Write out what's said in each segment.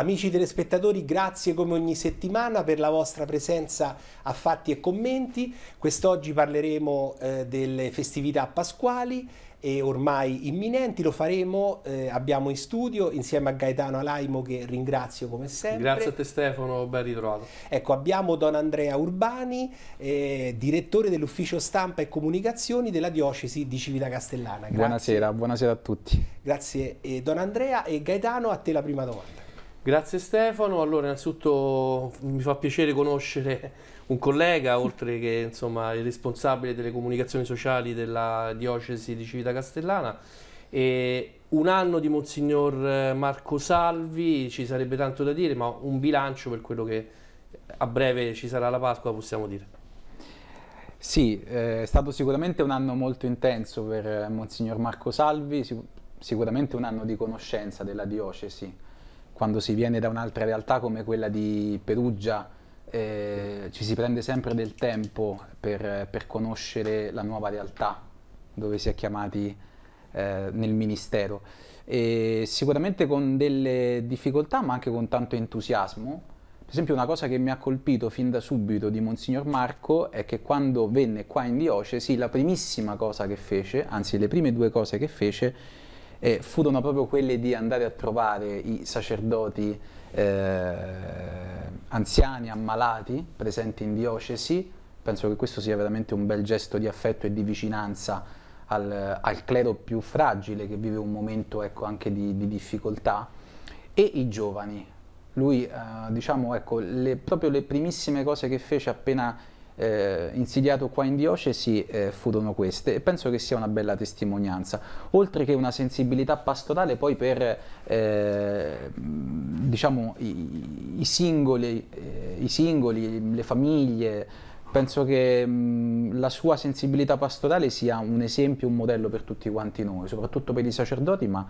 Amici telespettatori, grazie come ogni settimana per la vostra presenza a Fatti e Commenti. Quest'oggi parleremo eh, delle festività pasquali e ormai imminenti, lo faremo, eh, abbiamo in studio insieme a Gaetano Alaimo che ringrazio come sempre. Grazie a te Stefano, ben ritrovato. Ecco, abbiamo Don Andrea Urbani, eh, direttore dell'ufficio stampa e comunicazioni della diocesi di Civita Castellana. Grazie. Buonasera, buonasera a tutti. Grazie eh, Don Andrea e Gaetano, a te la prima domanda. Grazie Stefano, allora innanzitutto mi fa piacere conoscere un collega, oltre che insomma, il responsabile delle comunicazioni sociali della diocesi di Civita Castellana. E un anno di Monsignor Marco Salvi, ci sarebbe tanto da dire, ma un bilancio per quello che a breve ci sarà la Pasqua possiamo dire. Sì, eh, è stato sicuramente un anno molto intenso per eh, Monsignor Marco Salvi, sicuramente un anno di conoscenza della diocesi quando si viene da un'altra realtà come quella di Perugia, eh, ci si prende sempre del tempo per, per, conoscere la nuova realtà dove si è chiamati eh, nel ministero. E sicuramente con delle difficoltà ma anche con tanto entusiasmo. Per esempio una cosa che mi ha colpito fin da subito di Monsignor Marco è che quando venne qua in diocesi la primissima cosa che fece, anzi le prime due cose che fece, eh, furono proprio quelle di andare a trovare i sacerdoti eh, anziani, ammalati, presenti in diocesi. Penso che questo sia veramente un bel gesto di affetto e di vicinanza al, al clero più fragile che vive un momento ecco, anche di, di difficoltà e i giovani, lui eh, diciamo ecco le, proprio le primissime cose che fece appena eh, insediato qua in diocesi eh, furono queste e penso che sia una bella testimonianza, oltre che una sensibilità pastorale poi per eh, diciamo, i, i, singoli, eh, i, singoli, le famiglie, penso che mh, la sua sensibilità pastorale sia un esempio, un modello per tutti quanti noi, soprattutto per i sacerdoti ma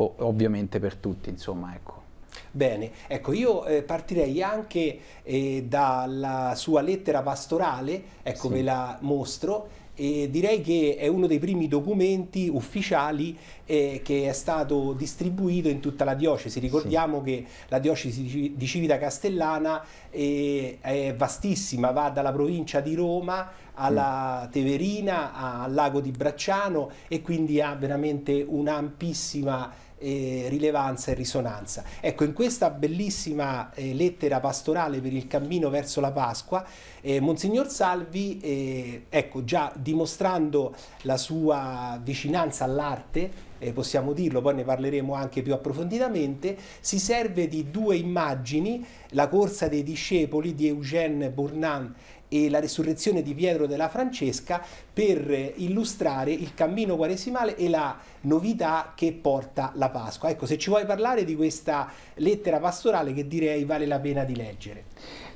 ovviamente per tutti insomma ecco. Bene, ecco, io eh, partirei anche eh, dalla sua lettera pastorale, ecco sì. ve la mostro, e direi che è uno dei primi documenti ufficiali eh, che è stato distribuito in tutta la diocesi. Ricordiamo sì. che la diocesi di Civita Castellana eh, è vastissima, va dalla provincia di Roma alla mm. Teverina, al lago di Bracciano e quindi ha veramente un'ampissima eh, rilevanza e risonanza. Ecco, in questa bellissima eh, lettera pastorale per il cammino verso la Pasqua, eh, Monsignor Salvi, eh, ecco, già dimostrando la sua vicinanza all'arte, eh, possiamo dirlo, poi ne parleremo anche più approfonditamente, si serve di due immagini, la corsa dei discepoli di Eugène Bournan e la risurrezione di Pietro della Francesca per illustrare il cammino quaresimale e la novità che porta la Pasqua. Ecco, se ci vuoi parlare di questa lettera pastorale che direi vale la pena di leggere.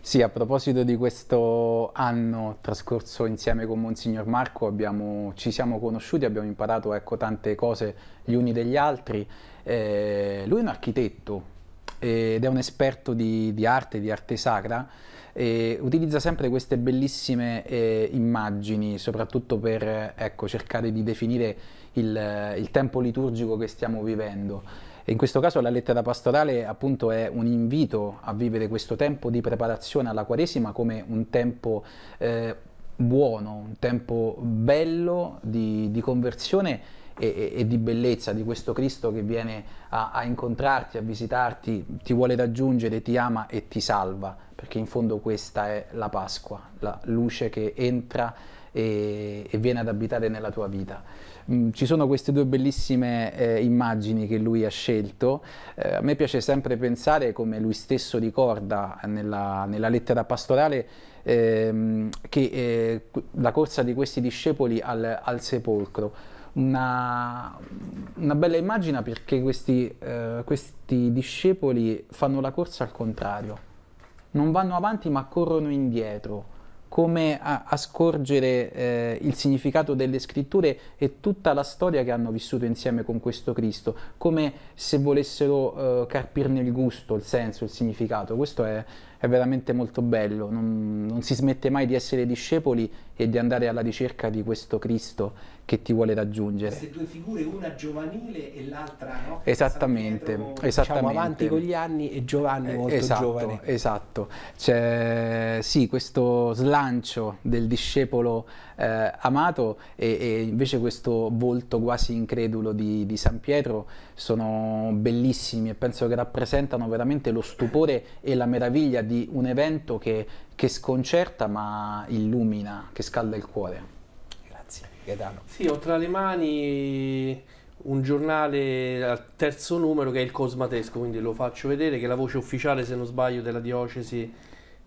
Sì, a proposito di questo anno trascorso insieme con Monsignor Marco, abbiamo, ci siamo conosciuti, abbiamo imparato ecco, tante cose gli uni degli altri. Eh, lui è un architetto, ed è un esperto di, di arte, di arte sacra, e utilizza sempre queste bellissime eh, immagini, soprattutto per ecco, cercare di definire il, il, tempo liturgico che stiamo vivendo. E in questo caso la lettera pastorale appunto è un invito a vivere questo tempo di preparazione alla Quaresima come un tempo eh, buono, un tempo bello di, di conversione e, e, di bellezza di questo Cristo che viene a, a, incontrarti, a visitarti, ti vuole raggiungere, ti ama e ti salva, perché in fondo questa è la Pasqua, la luce che entra e, e viene ad abitare nella tua vita. Mm, ci sono queste due bellissime eh, immagini che lui ha scelto, eh, a me piace sempre pensare come lui stesso ricorda nella, nella lettera pastorale ehm, che eh, la corsa di questi discepoli al, al sepolcro una, una bella immagine perché questi, eh, questi discepoli fanno la corsa al contrario, non vanno avanti ma corrono indietro come a, a scorgere eh, il significato delle scritture e tutta la storia che hanno vissuto insieme con questo Cristo, come se volessero eh, carpirne il gusto, il senso, il significato. Questo è, è veramente molto bello, non, non, si smette mai di essere discepoli e di andare alla ricerca di questo Cristo che ti vuole raggiungere. Queste due figure, una giovanile e l'altra no? Esattamente, Pietro, esattamente. Diciamo, avanti con gli anni e Giovanni eh, molto esatto, giovane. Esatto, c'è sì questo slancio del discepolo eh, amato e, e, invece questo volto quasi incredulo di, di San Pietro sono bellissimi e penso che rappresentano veramente lo stupore e la meraviglia di un evento che che sconcerta ma illumina, che scalda il cuore. Grazie, Gaetano. Sì, ho tra le mani un giornale al terzo numero che è il Cosmatesco, quindi lo faccio vedere, che è la voce ufficiale, se non sbaglio, della diocesi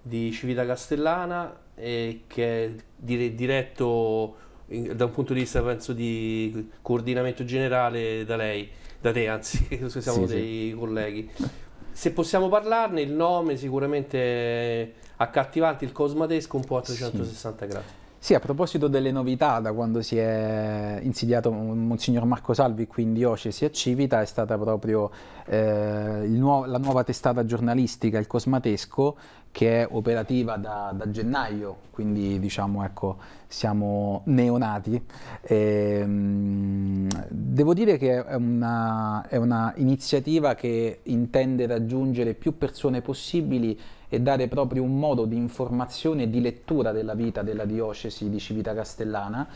di Civita Castellana, eh, che è diretto in, da un punto di vista, penso, di coordinamento generale da lei, da te anzi, siamo sì, dei sì. colleghi se possiamo parlarne, il nome sicuramente accattivante, il cosmatesco un po' a 360 sì. gradi. Sì, a proposito delle novità, da quando si è insediato Monsignor Marco Salvi qui in diocesi a Civita è stata proprio eh, nuovo, la nuova testata giornalistica, il Cosmatesco, che è operativa da, da gennaio, quindi diciamo ecco, siamo neonati. E, ehm, devo dire che è una, è una iniziativa che intende raggiungere più persone possibili e dare proprio un modo di informazione e di lettura della vita della diocesi di Civita Castellana.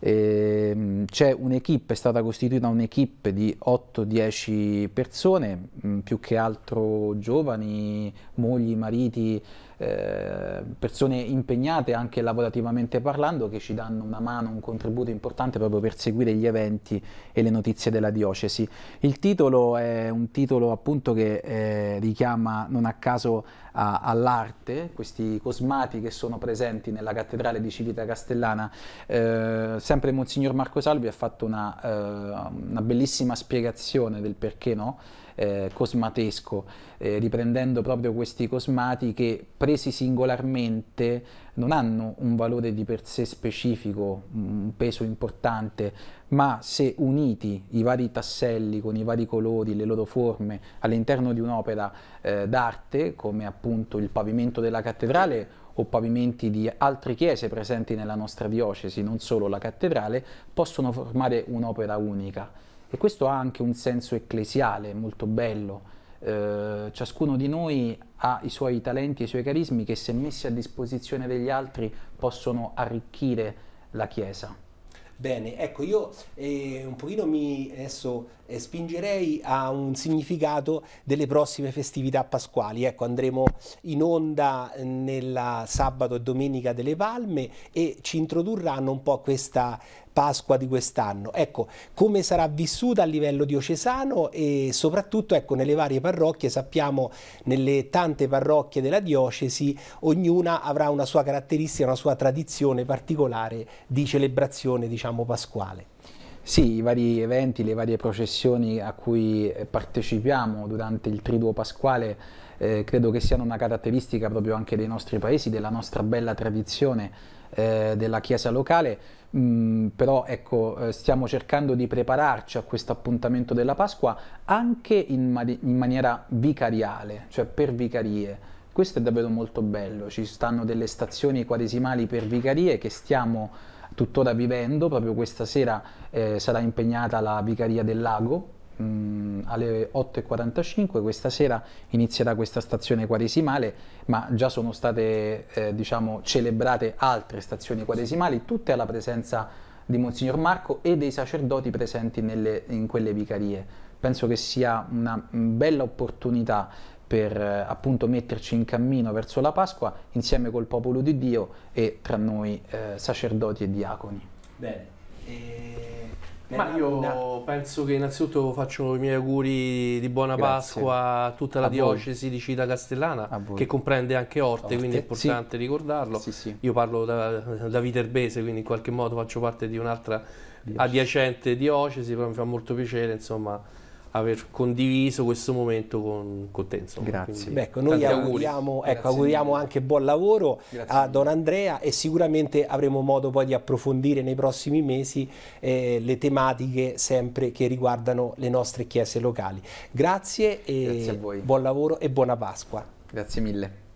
Ehm, c'è un'equipe, è stata costituita un'equipe di 8-10 persone, mm, più che altro giovani, mogli, mariti, eh, persone impegnate anche lavorativamente parlando che ci danno una mano, un contributo importante proprio per seguire gli eventi e le notizie della diocesi. Il titolo è un titolo appunto che eh, richiama non a caso a, all'arte, questi cosmati che sono presenti nella cattedrale di Civita Castellana. Eh, sempre Monsignor Marco Salvi ha fatto una, eh, una bellissima spiegazione del perché no eh, cosmatesco, eh, riprendendo proprio questi cosmati che presi singolarmente non hanno un valore di per sé specifico, un peso importante, ma se uniti i vari tasselli con i vari colori, le loro forme all'interno di un'opera eh, d'arte, come appunto il pavimento della cattedrale, o pavimenti di altre chiese presenti nella nostra diocesi, non solo la cattedrale, possono formare un'opera unica. E questo ha anche un senso ecclesiale molto bello. Eh, ciascuno di noi ha i suoi talenti e i suoi carismi che se messi a disposizione degli altri possono arricchire la Chiesa. Bene, ecco, io eh, un pochino mi adesso eh, spingerei a un significato delle prossime festività pasquali. Ecco, andremo in onda mm, nella sabato e domenica delle Palme e ci introdurranno un po' questa Pasqua di quest'anno. Ecco, come sarà vissuta a livello diocesano e soprattutto ecco, nelle varie parrocchie, sappiamo nelle tante parrocchie della diocesi, ognuna avrà una sua caratteristica, una sua tradizione particolare di celebrazione diciamo, pasquale. Sì, i vari eventi, le varie processioni a cui eh, partecipiamo durante il Triduo Pasquale eh, credo che siano una caratteristica proprio anche dei nostri paesi, della nostra bella tradizione eh, della Chiesa locale, mh, mm, però ecco, eh, stiamo cercando di prepararci a questo appuntamento della Pasqua anche in, mani- in maniera vicariale, cioè per vicarie. Questo è davvero molto bello, ci stanno delle stazioni quaresimali per vicarie che stiamo tuttora vivendo, proprio questa sera eh, sarà impegnata la Vicaria del Lago, mh, mm, alle 8.45, questa sera inizierà questa stazione quaresimale, ma già sono state eh, diciamo, celebrate altre stazioni quaresimali, tutte alla presenza di Monsignor Marco e dei sacerdoti presenti nelle, in quelle vicarie. Penso che sia una mm, bella opportunità per eh, appunto metterci in cammino verso la Pasqua insieme col popolo di Dio e tra noi eh, sacerdoti e diaconi. Bene. E eh, Ma io penso che innanzitutto faccio i miei auguri di buona Grazie. Pasqua a tutta la a diocesi voi. di Cita Castellana, che comprende anche Orte, Orte. quindi è importante sì. ricordarlo. Sì, sì. Io parlo da, da Viterbese, quindi in qualche modo faccio parte di un'altra adiacente diocesi, però mi fa molto piacere insomma aver condiviso questo momento con, con te. Insomma. Grazie. Beh, ecco, noi auguriamo, ecco, auguriamo anche buon lavoro Grazie a Don Andrea e sicuramente avremo modo poi di approfondire nei prossimi mesi eh, le tematiche sempre che riguardano le nostre chiese locali. Grazie e Grazie buon lavoro e buona Pasqua. Grazie mille.